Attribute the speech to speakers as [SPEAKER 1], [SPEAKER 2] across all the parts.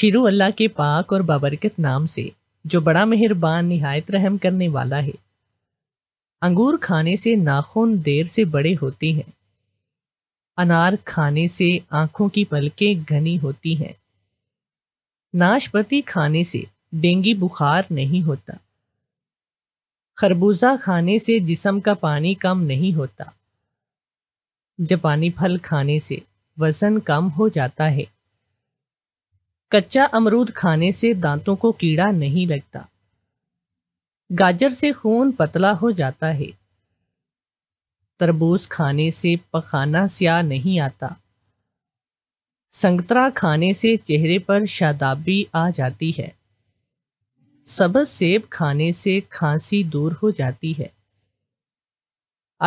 [SPEAKER 1] Shirou अल्लाह के पाक और बाबरकत नाम से जो बड़ा मेहरबान नहायत रहम करने वाला है अंगूर खाने से नाखून देर से बड़े होते हैं अनार खाने से आंखों की पलकें घनी होती हैं नाशपती खाने से डेंगी बुखार नहीं होता खरबूजा खाने से जिसम का पानी कम नहीं होता जापानी फल खाने से वजन कम हो जाता है कच्चा अमरूद खाने से दांतों को कीड़ा नहीं लगता गाजर से खून पतला हो जाता है तरबूज खाने से पखाना स्या नहीं आता संतरा खाने से चेहरे पर शादाबी आ जाती है सबज सेब खाने से खांसी दूर हो जाती है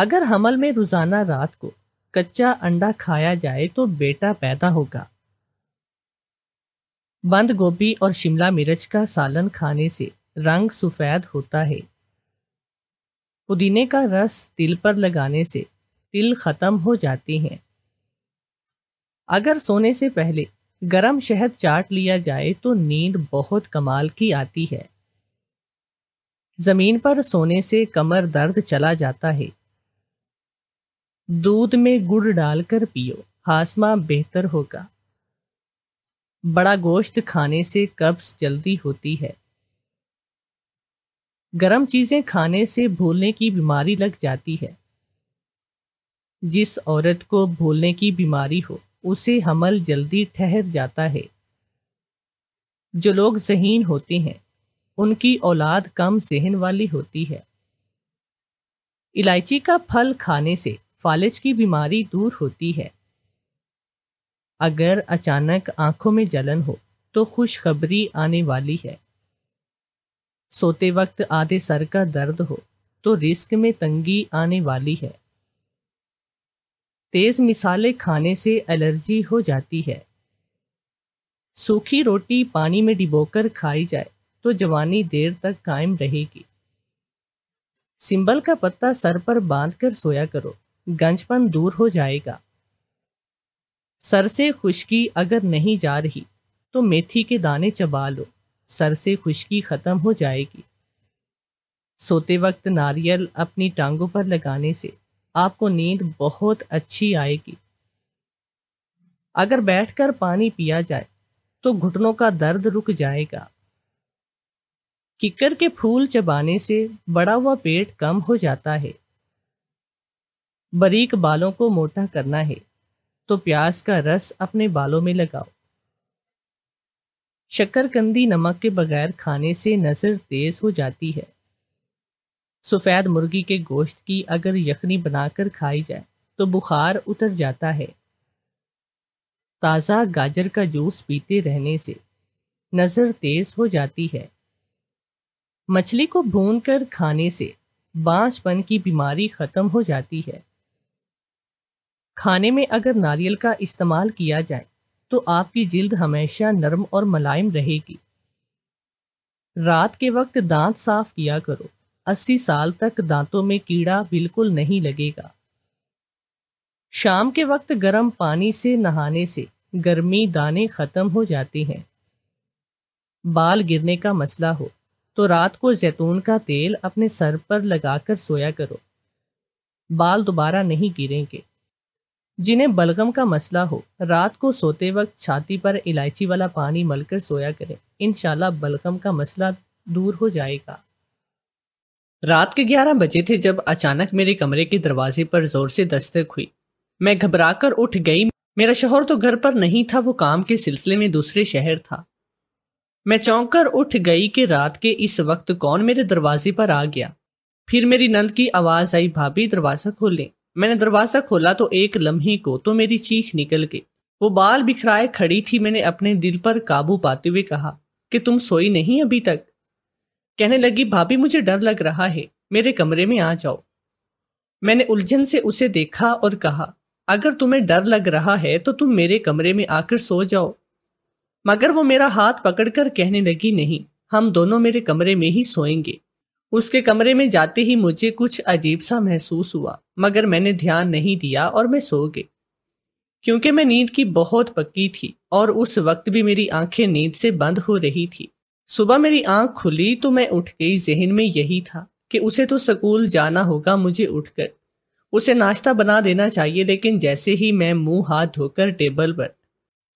[SPEAKER 1] अगर हमल में रोजाना रात को कच्चा अंडा खाया जाए तो बेटा पैदा होगा बंद गोभी और शिमला मिर्च का सालन खाने से रंग सफ़ेद होता है पुदीने का रस तिल पर लगाने से तिल ख़त्म हो जाती हैं अगर सोने से पहले गरम शहद चाट लिया जाए तो नींद बहुत कमाल की आती है ज़मीन पर सोने से कमर दर्द चला जाता है दूध में गुड़ डालकर पियो हासमा बेहतर होगा बड़ा गोश्त खाने से कब्ज जल्दी होती है गर्म चीज़ें खाने से भूलने की बीमारी लग जाती है जिस औरत को भूलने की बीमारी हो उसे हमल जल्दी ठहर जाता है जो लोग जहीन होते हैं उनकी औलाद कम जहन वाली होती है इलायची का फल खाने से फालिज की बीमारी दूर होती है अगर अचानक आंखों में जलन हो तो खुशखबरी आने वाली है सोते वक्त आधे सर का दर्द हो तो रिस्क में तंगी आने वाली है तेज मिसाले खाने से एलर्जी हो जाती है सूखी रोटी पानी में डिबोकर खाई जाए तो जवानी देर तक कायम रहेगी सिंबल का पत्ता सर पर बांधकर सोया करो गंजपन दूर हो जाएगा सर से खुश्की अगर नहीं जा रही तो मेथी के दाने चबा लो सर से खुशकी ख़त्म हो जाएगी सोते वक्त नारियल अपनी टांगों पर लगाने से आपको नींद बहुत अच्छी आएगी अगर बैठकर पानी पिया जाए तो घुटनों का दर्द रुक जाएगा किकर के फूल चबाने से बड़ा हुआ पेट कम हो जाता है बारीक बालों को मोटा करना है तो प्याज का रस अपने बालों में लगाओ शक्करकंदी नमक के बगैर खाने से नज़र तेज हो जाती है सफ़ेद मुर्गी के गोश्त की अगर यखनी बनाकर खाई जाए तो बुखार उतर जाता है ताज़ा गाजर का जूस पीते रहने से नज़र तेज हो जाती है मछली को भूनकर खाने से बांझपन की बीमारी ख़त्म हो जाती है खाने में अगर नारियल का इस्तेमाल किया जाए तो आपकी जिल्द हमेशा नरम और मुलायम रहेगी रात के वक्त दांत साफ किया करो 80 साल तक दांतों में कीड़ा बिल्कुल नहीं लगेगा शाम के वक्त गर्म पानी से नहाने से गर्मी दाने ख़त्म हो जाते हैं बाल गिरने का मसला हो तो रात को जैतून का तेल अपने सर पर लगाकर सोया करो बाल दोबारा नहीं गिरेंगे जिन्हें बलगम का मसला हो रात को सोते वक्त छाती पर इलायची वाला पानी मलकर सोया करें इनशाला बलगम का मसला दूर हो जाएगा रात के ग्यारह बजे थे जब अचानक मेरे कमरे के दरवाजे पर जोर से दस्तक हुई मैं घबरा कर उठ गई मेरा शोहर तो घर पर नहीं था वो काम के सिलसिले में दूसरे शहर था मैं चौंक कर उठ गई कि रात के इस वक्त कौन मेरे दरवाजे पर आ गया फिर मेरी नंद की आवाज आई भाभी दरवाजा खोलें मैंने दरवाज़ा खोला तो एक लम्हे को तो मेरी चीख निकल गई वो बाल बिखराए खड़ी थी मैंने अपने दिल पर काबू पाते हुए कहा कि तुम सोई नहीं अभी तक कहने लगी भाभी मुझे डर लग रहा है मेरे कमरे में आ जाओ मैंने उलझन से उसे देखा और कहा अगर तुम्हें डर लग रहा है तो तुम मेरे कमरे में आकर सो जाओ मगर वो मेरा हाथ पकड़कर कहने लगी नहीं हम दोनों मेरे कमरे में ही सोएंगे उसके कमरे में जाते ही मुझे कुछ अजीब सा महसूस हुआ मगर मैंने ध्यान नहीं दिया और मैं सो गई क्योंकि मैं नींद की बहुत पक्की थी और उस वक्त भी मेरी आंखें नींद से बंद हो रही थी सुबह मेरी आंख खुली तो मैं उठ गई जहन में यही था कि उसे तो स्कूल जाना होगा मुझे उठकर उसे नाश्ता बना देना चाहिए लेकिन जैसे ही मैं मुंह हाथ धोकर टेबल पर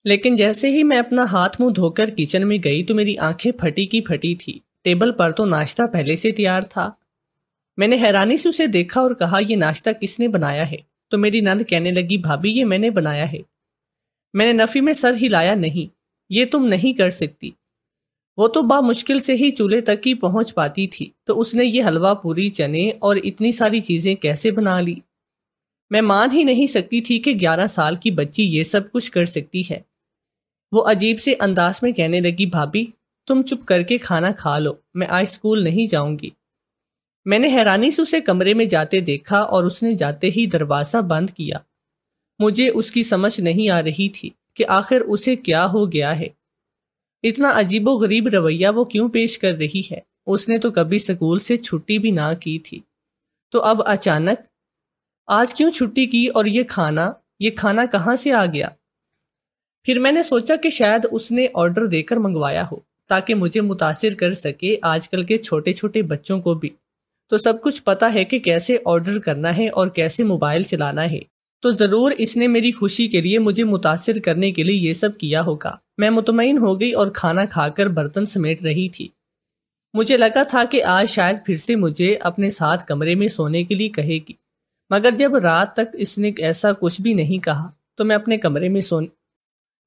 [SPEAKER 1] लेकिन जैसे ही मैं अपना हाथ मुंह धोकर किचन में गई तो मेरी आंखें फटी की फटी थी टेबल पर तो नाश्ता पहले से तैयार था मैंने हैरानी से उसे देखा और कहा यह नाश्ता किसने बनाया है तो मेरी नंद कहने लगी भाभी ये मैंने बनाया है मैंने नफ़ी में सर हिलाया नहीं ये तुम नहीं कर सकती वो तो बा मुश्किल से ही चूल्हे तक ही पहुंच पाती थी तो उसने ये हलवा पूरी चने और इतनी सारी चीज़ें कैसे बना ली मैं मान ही नहीं सकती थी कि ग्यारह साल की बच्ची ये सब कुछ कर सकती है वो अजीब से अंदाज में कहने लगी भाभी तुम चुप करके खाना खा लो मैं आज स्कूल नहीं जाऊंगी मैंने हैरानी से उसे कमरे में जाते देखा और उसने जाते ही दरवाज़ा बंद किया मुझे उसकी समझ नहीं आ रही थी कि आखिर उसे क्या हो गया है इतना अजीबो गरीब रवैया वो क्यों पेश कर रही है उसने तो कभी स्कूल से छुट्टी भी ना की थी तो अब अचानक आज क्यों छुट्टी की और ये खाना ये खाना कहाँ से आ गया फिर मैंने सोचा कि शायद उसने ऑर्डर देकर मंगवाया हो ताकि मुझे मुतासर कर सके आजकल के छोटे छोटे बच्चों को भी तो सब कुछ पता है कि कैसे ऑर्डर करना है और कैसे मोबाइल चलाना है तो ज़रूर इसने मेरी खुशी के लिए मुझे मुतासर करने के लिए ये सब किया होगा मैं मुतमिन हो गई और खाना खाकर बर्तन समेट रही थी मुझे लगा था कि आज शायद फिर से मुझे अपने साथ कमरे में सोने के लिए कहेगी मगर जब रात तक इसने ऐसा कुछ भी नहीं कहा तो मैं अपने कमरे में सोने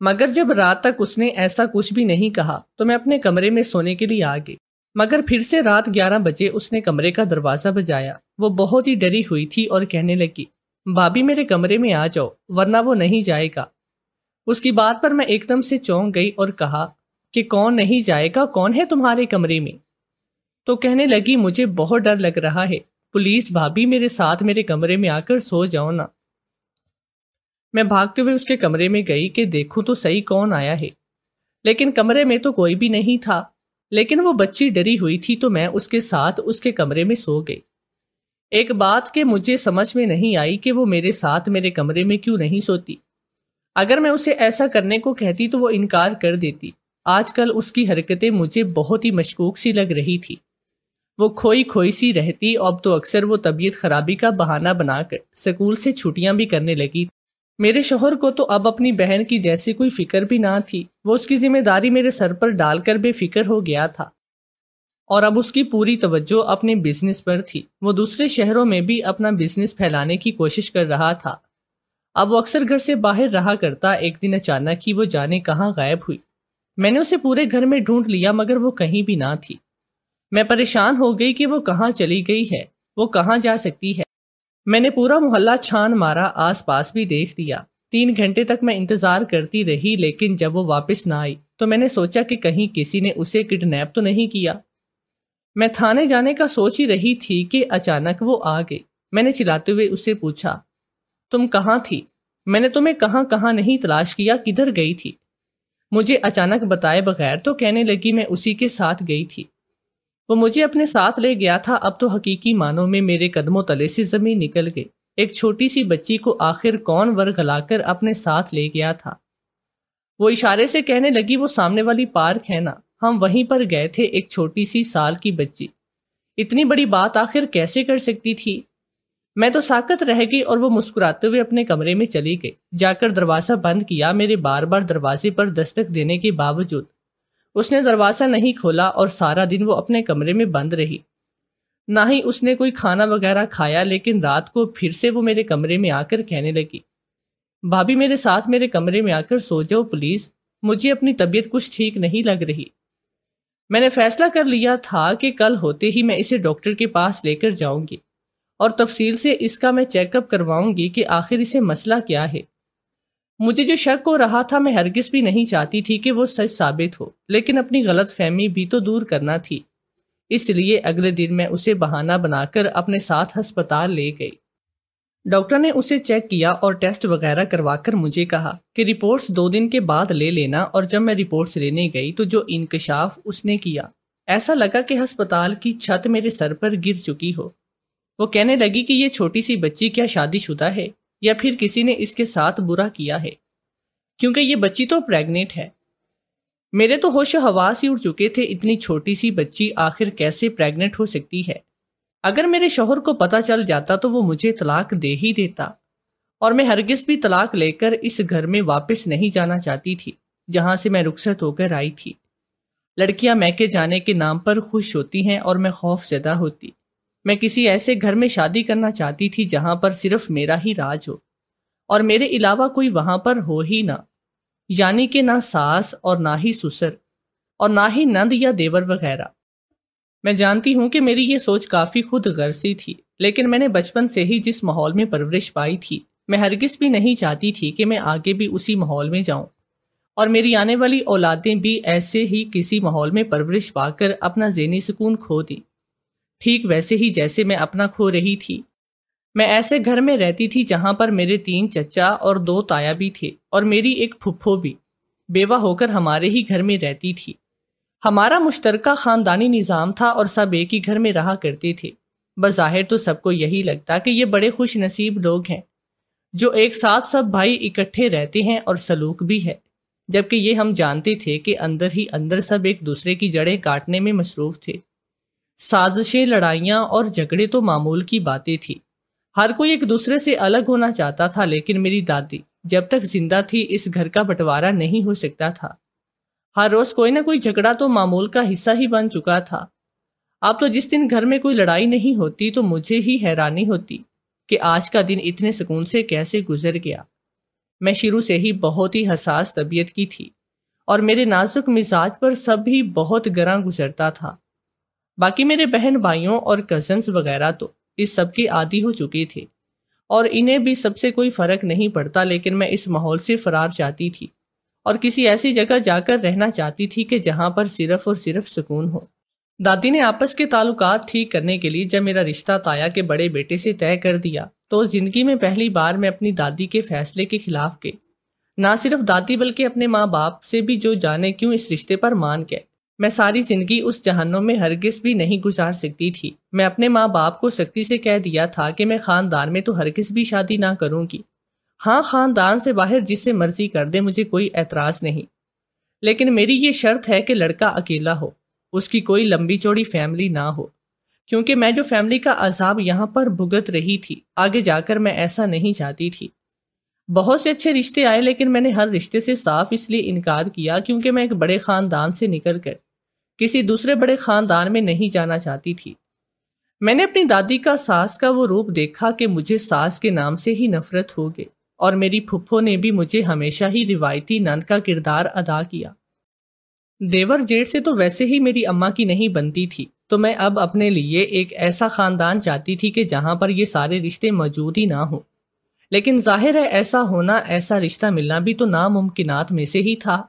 [SPEAKER 1] मगर जब रात तक उसने ऐसा कुछ भी नहीं कहा तो मैं अपने कमरे में सोने के लिए आ गई मगर फिर से रात ग्यारह बजे उसने कमरे का दरवाज़ा बजाया वो बहुत ही डरी हुई थी और कहने लगी भाभी मेरे कमरे में आ जाओ वरना वो नहीं जाएगा उसकी बात पर मैं एकदम से चौंक गई और कहा कि कौन नहीं जाएगा कौन है तुम्हारे कमरे में तो कहने लगी मुझे बहुत डर लग रहा है पुलिस भाभी मेरे साथ मेरे कमरे में आकर सो जाओ ना मैं भागते हुए उसके कमरे में गई कि देखूं तो सही कौन आया है लेकिन कमरे में तो कोई भी नहीं था लेकिन वो बच्ची डरी हुई थी तो मैं उसके साथ उसके कमरे में सो गई एक बात के मुझे समझ में नहीं आई कि वो मेरे साथ मेरे कमरे में क्यों नहीं सोती अगर मैं उसे ऐसा करने को कहती तो वो इनकार कर देती आजकल उसकी हरकतें मुझे बहुत ही मशकूक सी लग रही थी वो खोई खोई सी रहती अब तो अक्सर वो तबीयत खराबी का बहाना बनाकर स्कूल से छुट्टियां भी करने लगी मेरे शोहर को तो अब अपनी बहन की जैसी कोई फिक्र भी ना थी वो उसकी जिम्मेदारी मेरे सर पर डालकर बेफिक्र हो गया था और अब उसकी पूरी तवज्जो अपने बिजनेस पर थी वो दूसरे शहरों में भी अपना बिजनेस फैलाने की कोशिश कर रहा था अब वो अक्सर घर से बाहर रहा करता एक दिन अचानक ही वो जाने कहाँ गायब हुई मैंने उसे पूरे घर में ढूंढ लिया मगर वो कहीं भी ना थी मैं परेशान हो गई कि वो कहाँ चली गई है वो कहाँ जा सकती है मैंने पूरा मोहल्ला छान मारा आस पास भी देख लिया तीन घंटे तक मैं इंतजार करती रही लेकिन जब वो वापस ना आई तो मैंने सोचा कि कहीं किसी ने उसे किडनैप तो नहीं किया मैं थाने जाने का सोच ही रही थी कि अचानक वो आ गई मैंने चिल्लाते हुए उससे पूछा तुम कहाँ थी मैंने तुम्हें कहाँ कहाँ नहीं तलाश किया किधर गई थी मुझे अचानक बताए बगैर तो कहने लगी मैं उसी के साथ गई थी वो मुझे अपने साथ ले गया था अब तो हकीकी मानों में मेरे कदमों तले से जमीन निकल गई एक छोटी सी बच्ची को आखिर कौन वर्गलाकर अपने साथ ले गया था वो इशारे से कहने लगी वो सामने वाली पार्क है ना हम वहीं पर गए थे एक छोटी सी साल की बच्ची इतनी बड़ी बात आखिर कैसे कर सकती थी मैं तो साकत रह गई और वो मुस्कुराते हुए अपने कमरे में चली गई जाकर दरवाज़ा बंद किया मेरे बार बार दरवाजे पर दस्तक देने के बावजूद उसने दरवाज़ा नहीं खोला और सारा दिन वो अपने कमरे में बंद रही ना ही उसने कोई खाना वगैरह खाया लेकिन रात को फिर से वो मेरे कमरे में आकर कहने लगी भाभी मेरे साथ मेरे कमरे में आकर सो जाओ प्लीज़ मुझे अपनी तबीयत कुछ ठीक नहीं लग रही मैंने फैसला कर लिया था कि कल होते ही मैं इसे डॉक्टर के पास लेकर जाऊंगी और तफसील से इसका मैं चेकअप करवाऊंगी कि आखिर इसे मसला क्या है मुझे जो शक हो रहा था मैं हरगिज भी नहीं चाहती थी कि वो सच साबित हो लेकिन अपनी गलत फहमी भी तो दूर करना थी इसलिए अगले दिन मैं उसे बहाना बनाकर अपने साथ अस्पताल ले गई डॉक्टर ने उसे चेक किया और टेस्ट वगैरह करवाकर मुझे कहा कि रिपोर्ट्स दो दिन के बाद ले लेना और जब मैं रिपोर्ट्स लेने गई तो जो इंकशाफ उसने किया ऐसा लगा कि अस्पताल की छत मेरे सर पर गिर चुकी हो वो कहने लगी कि ये छोटी सी बच्ची क्या शादीशुदा है या फिर किसी ने इसके साथ बुरा किया है क्योंकि ये बच्ची तो प्रेग्नेंट है मेरे तो होश हवास ही उड़ चुके थे इतनी छोटी सी बच्ची आखिर कैसे प्रेग्नेंट हो सकती है अगर मेरे शोहर को पता चल जाता तो वो मुझे तलाक दे ही देता और मैं हरगिज भी तलाक लेकर इस घर में वापस नहीं जाना चाहती थी जहां से मैं रुखसत होकर आई थी लड़कियां मैके जाने के नाम पर खुश होती हैं और मैं खौफ ज़दा होती मैं किसी ऐसे घर में शादी करना चाहती थी जहां पर सिर्फ मेरा ही राज हो और मेरे अलावा कोई वहां पर हो ही ना यानी कि ना सास और ना ही सुसर और ना ही नंद या देवर वगैरह मैं जानती हूँ कि मेरी ये सोच काफ़ी खुद गर्सी थी लेकिन मैंने बचपन से ही जिस माहौल में परवरिश पाई थी मैं हरगिज भी नहीं चाहती थी कि मैं आगे भी उसी माहौल में जाऊं और मेरी आने वाली औलादें भी ऐसे ही किसी माहौल में परवरिश पाकर अपना जहनी सुकून खो दी ठीक वैसे ही जैसे मैं अपना खो रही थी मैं ऐसे घर में रहती थी जहां पर मेरे तीन चचा और दो ताया भी थे और मेरी एक फुफ्फो भी बेवा होकर हमारे ही घर में रहती थी हमारा मुश्तरका ख़ानदानी निज़ाम था और सब एक ही घर में रहा करते थे बज़ाहिर तो सबको यही लगता कि ये बड़े खुश नसीब लोग हैं जो एक साथ सब भाई इकट्ठे रहते हैं और सलूक भी है जबकि ये हम जानते थे कि अंदर ही अंदर सब एक दूसरे की जड़ें काटने में मसरूफ़ थे साजिशें लड़ाइयाँ और झगड़े तो मामूल की बातें थी हर कोई एक दूसरे से अलग होना चाहता था लेकिन मेरी दादी जब तक जिंदा थी इस घर का बंटवारा नहीं हो सकता था हर रोज कोई ना कोई झगड़ा तो मामूल का हिस्सा ही बन चुका था अब तो जिस दिन घर में कोई लड़ाई नहीं होती तो मुझे ही हैरानी होती कि आज का दिन इतने सुकून से कैसे गुजर गया मैं शुरू से ही बहुत ही हसास तबीयत की थी और मेरे नाजुक मिजाज पर सब ही बहुत गरा गुजरता था बाकी मेरे बहन भाइयों और कजन्स वगैरह तो इस सब की आदि हो चुकी थी और इन्हें भी सबसे कोई फर्क नहीं पड़ता लेकिन मैं इस माहौल से फरार जाती थी और किसी ऐसी जगह जाकर रहना चाहती थी कि जहाँ पर सिर्फ और सिर्फ सुकून हो दादी ने आपस के ताल्लुकात ठीक करने के लिए जब मेरा रिश्ता ताया के बड़े बेटे से तय कर दिया तो जिंदगी में पहली बार मैं अपनी दादी के फैसले के खिलाफ गई ना सिर्फ दादी बल्कि अपने माँ बाप से भी जो जाने क्यों इस रिश्ते पर मान गए मैं सारी जिंदगी उस जहनों में हरगिज भी नहीं गुजार सकती थी मैं अपने माँ बाप को सख्ती से कह दिया था कि मैं ख़ानदान में तो हरगिज भी शादी ना करूँगी हाँ ख़ानदान से बाहर जिससे मर्जी कर दे मुझे कोई एतराज़ नहीं लेकिन मेरी ये शर्त है कि लड़का अकेला हो उसकी कोई लंबी चौड़ी फैमिली ना हो क्योंकि मैं जो फैमिली का अजाब यहाँ पर भुगत रही थी आगे जाकर मैं ऐसा नहीं चाहती थी बहुत से अच्छे रिश्ते आए लेकिन मैंने हर रिश्ते से साफ इसलिए इनकार किया क्योंकि मैं एक बड़े ख़ानदान से निकल कर किसी दूसरे बड़े खानदान में नहीं जाना चाहती थी मैंने अपनी दादी का सास का वो रूप देखा कि मुझे सास के नाम से ही नफरत हो गई और मेरी फुफ्फो ने भी मुझे हमेशा ही रिवायती नंद का किरदार अदा किया देवर जेठ से तो वैसे ही मेरी अम्मा की नहीं बनती थी तो मैं अब अपने लिए एक ऐसा खानदान चाहती थी कि जहाँ पर ये सारे रिश्ते मौजूद ही ना हों लेकिन जाहिर है ऐसा होना ऐसा रिश्ता मिलना भी तो नामुमकिनात में से ही था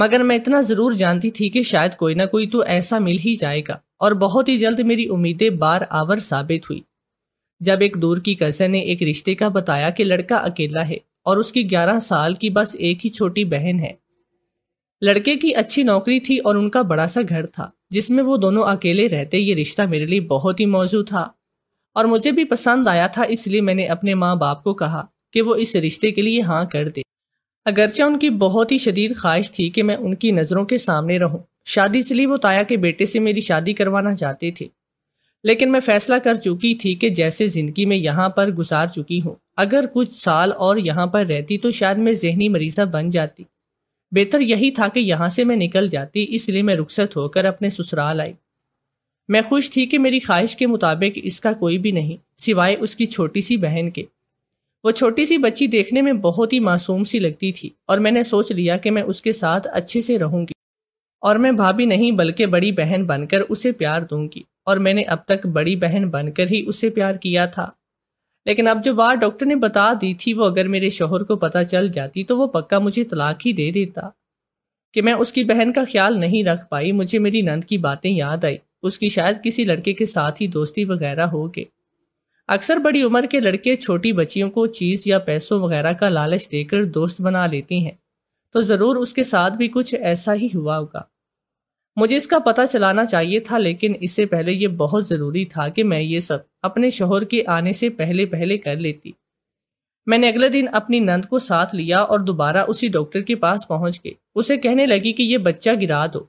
[SPEAKER 1] मगर मैं इतना जरूर जानती थी कि शायद कोई ना कोई तो ऐसा मिल ही जाएगा और बहुत ही जल्द मेरी उम्मीदें बार आवर साबित हुई जब एक दूर की कजन ने एक रिश्ते का बताया कि लड़का अकेला है और उसकी 11 साल की बस एक ही छोटी बहन है लड़के की अच्छी नौकरी थी और उनका बड़ा सा घर था जिसमें वो दोनों अकेले रहते ये रिश्ता मेरे लिए बहुत ही मौजूद था और मुझे भी पसंद आया था इसलिए मैंने अपने माँ बाप को कहा कि वो इस रिश्ते के लिए हाँ कर दे अगरचे उनकी बहुत ही शदीद ख्वाहिश थी कि मैं उनकी नज़रों के सामने रहूं शादी इसलिए वो ताया के बेटे से मेरी शादी करवाना चाहते थे लेकिन मैं फैसला कर चुकी थी कि जैसे ज़िंदगी में यहाँ पर गुजार चुकी हूँ अगर कुछ साल और यहाँ पर रहती तो शायद मैं जहनी मरीज़ा बन जाती बेहतर यही था कि यहाँ से मैं निकल जाती इसलिए मैं रुखसत होकर अपने ससुराल आई मैं खुश थी कि मेरी ख्वाहिश के मुताबिक इसका कोई भी नहीं सिवाय उसकी छोटी सी बहन के वो छोटी सी बच्ची देखने में बहुत ही मासूम सी लगती थी और मैंने सोच लिया कि मैं उसके साथ अच्छे से रहूंगी और मैं भाभी नहीं बल्कि बड़ी बहन बनकर उसे प्यार दूंगी और मैंने अब तक बड़ी बहन बनकर ही उससे प्यार किया था लेकिन अब जो बात डॉक्टर ने बता दी थी वो अगर मेरे शोहर को पता चल जाती तो वो पक्का मुझे तलाक ही दे देता कि मैं उसकी बहन का ख्याल नहीं रख पाई मुझे मेरी नंद की बातें याद आई उसकी शायद किसी लड़के के साथ ही दोस्ती वगैरह हो गई अक्सर बड़ी उम्र के लड़के छोटी बच्चियों को चीज़ या पैसों वगैरह का लालच देकर दोस्त बना लेती हैं तो ज़रूर उसके साथ भी कुछ ऐसा ही हुआ होगा मुझे इसका पता चलाना चाहिए था लेकिन इससे पहले ये बहुत ज़रूरी था कि मैं ये सब अपने शोहर के आने से पहले पहले कर लेती मैंने अगले दिन अपनी नंद को साथ लिया और दोबारा उसी डॉक्टर के पास पहुंच गई उसे कहने लगी कि ये बच्चा गिरा दो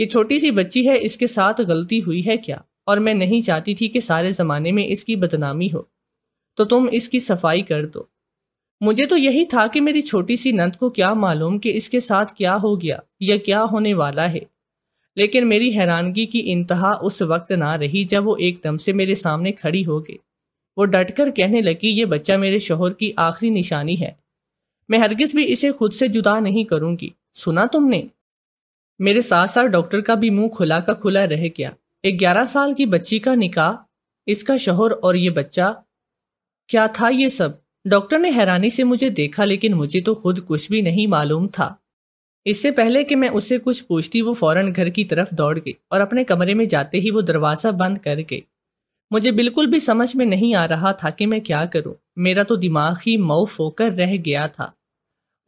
[SPEAKER 1] ये छोटी सी बच्ची है इसके साथ गलती हुई है क्या और मैं नहीं चाहती थी कि सारे ज़माने में इसकी बदनामी हो तो तुम इसकी सफाई कर दो मुझे तो यही था कि मेरी छोटी सी नंद को क्या मालूम कि इसके साथ क्या हो गया या क्या होने वाला है लेकिन मेरी हैरानगी की इंतहा उस वक्त ना रही जब वो एकदम से मेरे सामने खड़ी हो गई वो डटकर कहने लगी ये बच्चा मेरे शोहर की आखिरी निशानी है मैं हरगिज भी इसे खुद से जुदा नहीं करूंगी सुना तुमने मेरे साथ साथ डॉक्टर का भी मुंह खुला का खुला रह गया ग्यारह साल की बच्ची का निकाह इसका शोहर और ये बच्चा क्या था ये सब डॉक्टर ने हैरानी से मुझे देखा लेकिन मुझे तो खुद कुछ भी नहीं मालूम था इससे पहले कि मैं उसे कुछ पूछती वो फौरन घर की तरफ दौड़ गई और अपने कमरे में जाते ही वो दरवाज़ा बंद कर गई मुझे बिल्कुल भी समझ में नहीं आ रहा था कि मैं क्या करूं मेरा तो दिमाग ही मऊफ होकर रह गया था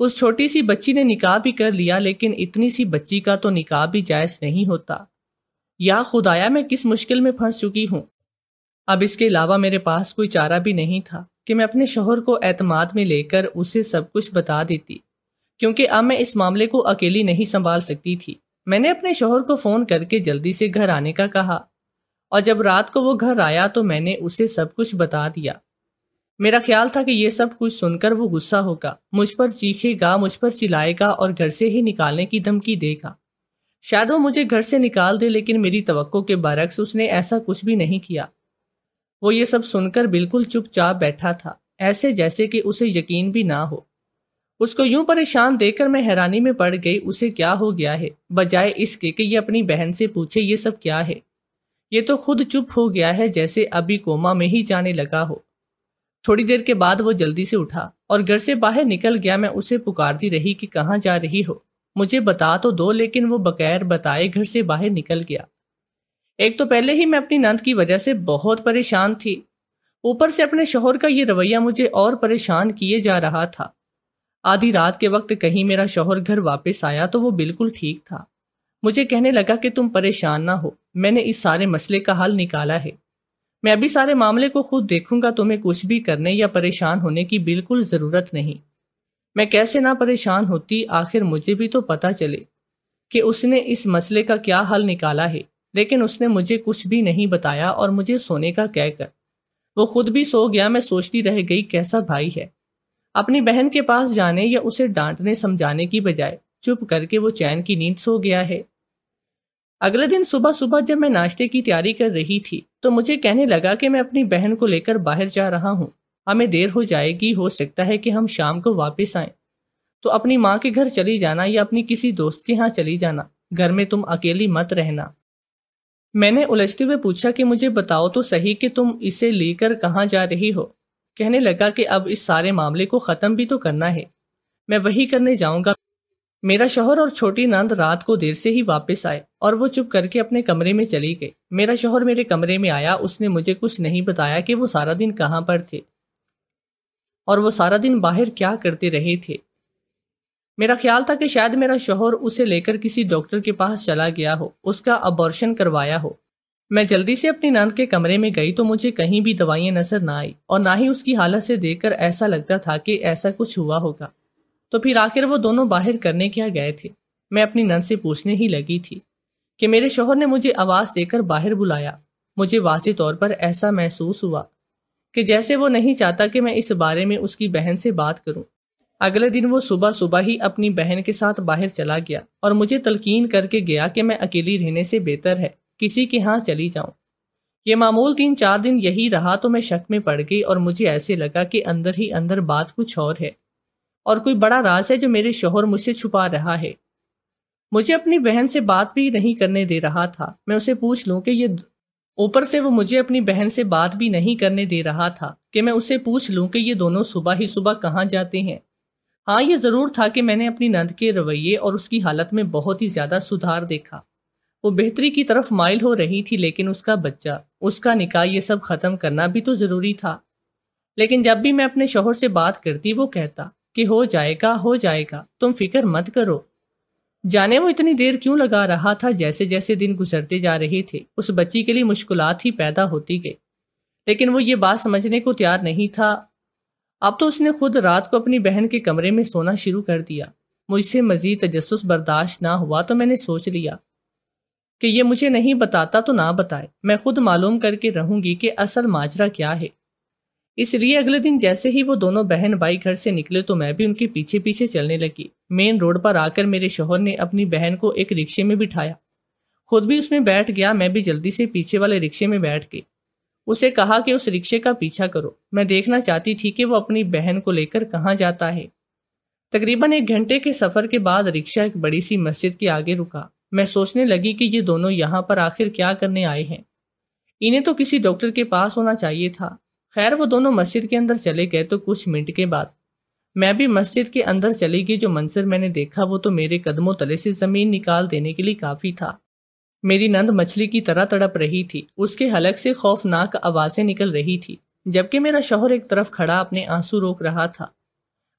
[SPEAKER 1] उस छोटी सी बच्ची ने निकाह भी कर लिया लेकिन इतनी सी बच्ची का तो निकाह भी जायज़ नहीं होता या खुदाया मैं किस मुश्किल में फंस चुकी हूँ अब इसके अलावा मेरे पास कोई चारा भी नहीं था कि मैं अपने शोहर को एतमाद में लेकर उसे सब कुछ बता देती क्योंकि अब मैं इस मामले को अकेली नहीं संभाल सकती थी मैंने अपने शोहर को फ़ोन करके जल्दी से घर आने का कहा और जब रात को वो घर आया तो मैंने उसे सब कुछ बता दिया मेरा ख्याल था कि ये सब कुछ सुनकर वो गुस्सा होगा मुझ पर चीखेगा मुझ पर चिल्लाएगा और घर से ही निकालने की धमकी देगा शायद वो मुझे घर से निकाल दे लेकिन मेरी तो के बरक्स उसने ऐसा कुछ भी नहीं किया वो ये सब सुनकर बिल्कुल चुपचाप बैठा था ऐसे जैसे कि उसे यकीन भी ना हो उसको यूं परेशान देखकर मैं हैरानी में पड़ गई उसे क्या हो गया है बजाय इसके कि ये अपनी बहन से पूछे ये सब क्या है ये तो खुद चुप हो गया है जैसे अभी कोमा में ही जाने लगा हो थोड़ी देर के बाद वो जल्दी से उठा और घर से बाहर निकल गया मैं उसे पुकारती रही कि कहाँ जा रही हो मुझे बता तो दो लेकिन वो बगैर बताए घर से बाहर निकल गया एक तो पहले ही मैं अपनी नंद की वजह से बहुत परेशान थी ऊपर से अपने शोहर का ये रवैया मुझे और परेशान किए जा रहा था आधी रात के वक्त कहीं मेरा शोहर घर वापस आया तो वो बिल्कुल ठीक था मुझे कहने लगा कि तुम परेशान ना हो मैंने इस सारे मसले का हल निकाला है मैं अभी सारे मामले को खुद देखूंगा तुम्हें कुछ भी करने या परेशान होने की बिल्कुल ज़रूरत नहीं मैं कैसे ना परेशान होती आखिर मुझे भी तो पता चले कि उसने इस मसले का क्या हल निकाला है लेकिन उसने मुझे कुछ भी नहीं बताया और मुझे सोने का कहकर वो खुद भी सो गया मैं सोचती रह गई कैसा भाई है अपनी बहन के पास जाने या उसे डांटने समझाने की बजाय चुप करके वो चैन की नींद सो गया है अगले दिन सुबह सुबह जब मैं नाश्ते की तैयारी कर रही थी तो मुझे कहने लगा कि मैं अपनी बहन को लेकर बाहर जा रहा हूँ हमें देर हो जाएगी हो सकता है कि हम शाम को वापस आए तो अपनी माँ के घर चली जाना या अपनी किसी दोस्त के यहाँ चली जाना घर में तुम अकेली मत रहना मैंने उलझते हुए पूछा कि मुझे बताओ तो सही कि तुम इसे लेकर कहाँ जा रही हो कहने लगा कि अब इस सारे मामले को ख़त्म भी तो करना है मैं वही करने जाऊंगा मेरा शोहर और छोटी नंद रात को देर से ही वापस आए और वो चुप करके अपने कमरे में चली गई मेरा शोहर मेरे कमरे में आया उसने मुझे कुछ नहीं बताया कि वो सारा दिन कहाँ पर थे और वो सारा दिन बाहर क्या करते रहे थे मेरा ख्याल था कि शायद मेरा शोहर उसे लेकर किसी डॉक्टर के पास चला गया हो उसका अबॉर्शन करवाया हो मैं जल्दी से अपनी नंद के कमरे में गई तो मुझे कहीं भी दवाइयाँ नजर ना आई और ना ही उसकी हालत से देखकर ऐसा लगता था कि ऐसा कुछ हुआ होगा तो फिर आखिर वो दोनों बाहर करने क्या गए थे मैं अपनी नंद से पूछने ही लगी थी कि मेरे शोहर ने मुझे आवाज़ देकर बाहर बुलाया मुझे वाजे तौर पर ऐसा महसूस हुआ कि जैसे वो नहीं चाहता कि मैं इस बारे में उसकी बहन से बात करूं। अगले दिन वो सुबह सुबह ही अपनी बहन के साथ बाहर चला गया और मुझे तलकीन करके गया कि मैं अकेली रहने से बेहतर है किसी के यहाँ चली जाऊं ये मामूल तीन चार दिन यही रहा तो मैं शक में पड़ गई और मुझे ऐसे लगा कि अंदर ही अंदर बात कुछ और है और कोई बड़ा राज है जो मेरे शोहर मुझसे छुपा रहा है मुझे अपनी बहन से बात भी नहीं करने दे रहा था मैं उसे पूछ लूं कि ये ऊपर से वो मुझे अपनी बहन से बात भी नहीं करने दे रहा था कि मैं उसे पूछ लूं कि ये दोनों सुबह ही सुबह कहाँ जाते हैं हाँ ये ज़रूर था कि मैंने अपनी नंद के रवैये और उसकी हालत में बहुत ही ज़्यादा सुधार देखा वो बेहतरी की तरफ माइल हो रही थी लेकिन उसका बच्चा उसका निकाह ये सब ख़त्म करना भी तो ज़रूरी था लेकिन जब भी मैं अपने शोहर से बात करती वो कहता कि हो जाएगा हो जाएगा तुम फिक्र मत करो जाने वो इतनी देर क्यों लगा रहा था जैसे जैसे दिन गुजरते जा रहे थे उस बच्ची के लिए मुश्किल ही पैदा होती गई लेकिन वो ये बात समझने को तैयार नहीं था अब तो उसने खुद रात को अपनी बहन के कमरे में सोना शुरू कर दिया मुझसे मजीद तजस्स बर्दाश्त ना हुआ तो मैंने सोच लिया कि ये मुझे नहीं बताता तो ना बताए मैं खुद मालूम करके रहूंगी कि असल माजरा क्या है इसलिए अगले दिन जैसे ही वो दोनों बहन भाई घर से निकले तो मैं भी उनके पीछे पीछे चलने लगी मेन रोड पर आकर मेरे शोहर ने अपनी बहन को एक रिक्शे में बिठाया खुद भी उसमें बैठ गया मैं भी जल्दी से पीछे वाले रिक्शे में बैठ गई उसे कहा कि उस रिक्शे का पीछा करो मैं देखना चाहती थी कि वो अपनी बहन को लेकर कहाँ जाता है तकरीबन एक घंटे के सफर के बाद रिक्शा एक बड़ी सी मस्जिद के आगे रुका मैं सोचने लगी कि ये दोनों यहाँ पर आखिर क्या करने आए हैं इन्हें तो किसी डॉक्टर के पास होना चाहिए था खैर वो दोनों मस्जिद के अंदर चले गए तो कुछ मिनट के बाद मैं भी मस्जिद के अंदर चली गई जो मंसर मैंने देखा वो तो मेरे कदमों तले से ज़मीन निकाल देने के लिए काफ़ी था मेरी नंद मछली की तरह तड़प रही थी उसके हलक से खौफनाक आवाज़ें निकल रही थी जबकि मेरा शोहर एक तरफ खड़ा अपने आंसू रोक रहा था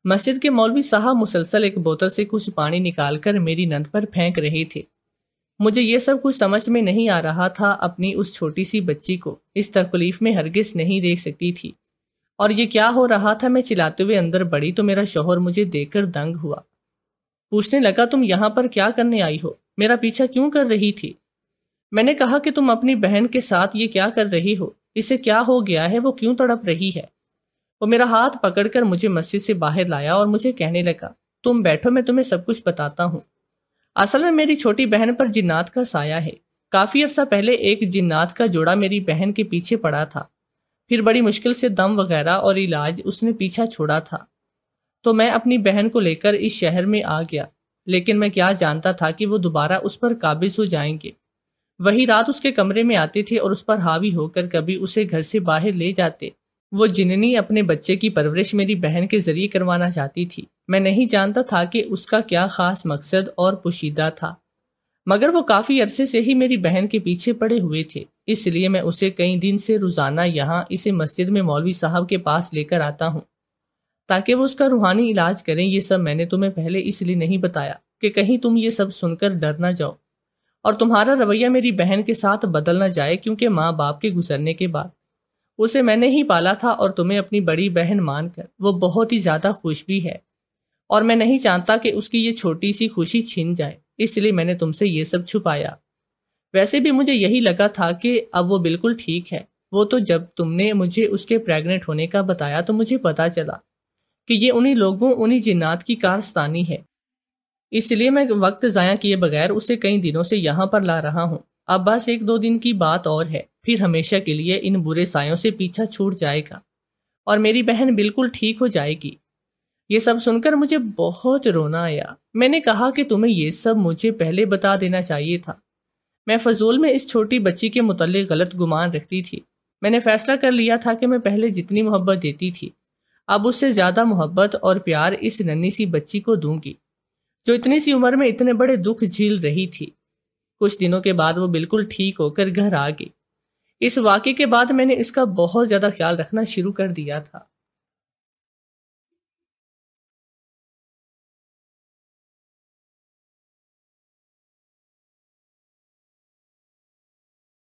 [SPEAKER 1] मस्जिद के मौलवी साहब मुसलसल एक बोतल से कुछ पानी निकालकर मेरी नंद पर फेंक रहे थे मुझे ये सब कुछ समझ में नहीं आ रहा था अपनी उस छोटी सी बच्ची को इस तकलीफ में हरगिज नहीं देख सकती थी और ये क्या हो रहा था मैं चिल्लाते हुए अंदर बड़ी तो मेरा शोहर मुझे देखकर दंग हुआ पूछने लगा तुम यहाँ पर क्या करने आई हो मेरा पीछा क्यों कर रही थी मैंने कहा कि तुम अपनी बहन के साथ ये क्या कर रही हो इसे क्या हो गया है वो क्यों तड़प रही है वो मेरा हाथ पकड़कर मुझे मस्जिद से बाहर लाया और मुझे कहने लगा तुम बैठो मैं तुम्हें सब कुछ बताता हूँ असल में मेरी छोटी बहन पर जिन्नात का साया है काफ़ी अरसा पहले एक जिन्नात का जोड़ा मेरी बहन के पीछे पड़ा था फिर बड़ी मुश्किल से दम वगैरह और इलाज उसने पीछा छोड़ा था तो मैं अपनी बहन को लेकर इस शहर में आ गया लेकिन मैं क्या जानता था कि वो दोबारा उस पर काबिज हो जाएंगे वही रात उसके कमरे में आते थे और उस पर हावी होकर कभी उसे घर से बाहर ले जाते वो जिननी अपने बच्चे की परवरिश मेरी बहन के जरिए करवाना चाहती थी मैं नहीं जानता था कि उसका क्या खास मकसद और पोशीदा था मगर वो काफ़ी अरसे से ही मेरी बहन के पीछे पड़े हुए थे इसलिए मैं उसे कई दिन से रोज़ाना यहाँ इसे मस्जिद में मौलवी साहब के पास लेकर आता हूँ ताकि वो उसका रूहानी इलाज करें ये सब मैंने तुम्हें पहले इसलिए नहीं बताया कि कहीं तुम ये सब सुनकर डर ना जाओ और तुम्हारा रवैया मेरी बहन के साथ बदल ना जाए क्योंकि माँ बाप के गुजरने के बाद उसे मैंने ही पाला था और तुम्हें अपनी बड़ी बहन मानकर वो बहुत ही ज़्यादा खुश भी है और मैं नहीं चाहता कि उसकी ये छोटी सी खुशी छीन जाए इसलिए मैंने तुमसे ये सब छुपाया वैसे भी मुझे यही लगा था कि अब वो बिल्कुल ठीक है वो तो जब तुमने मुझे उसके प्रेग्नेंट होने का बताया तो मुझे पता चला कि ये उन्हीं लोगों उन्हीं जिन्नात की कारस्तानी है इसलिए मैं वक्त ज़ाया किए बगैर उसे कई दिनों से यहाँ पर ला रहा हूँ अब बस एक दो दिन की बात और है फिर हमेशा के लिए इन बुरे सायों से पीछा छूट जाएगा और मेरी बहन बिल्कुल ठीक हो जाएगी ये सब सुनकर मुझे बहुत रोना आया मैंने कहा कि तुम्हें ये सब मुझे पहले बता देना चाहिए था मैं फजूल में इस छोटी बच्ची के मुतल गलत गुमान रखती थी मैंने फैसला कर लिया था कि मैं पहले जितनी मोहब्बत देती थी अब उससे ज़्यादा मोहब्बत और प्यार इस नन्ही सी बच्ची को दूंगी जो इतनी सी उम्र में इतने बड़े दुख झील रही थी कुछ दिनों के बाद वो बिल्कुल ठीक होकर घर आ गई इस वाक्य के बाद मैंने इसका बहुत ज़्यादा ख्याल रखना शुरू कर दिया था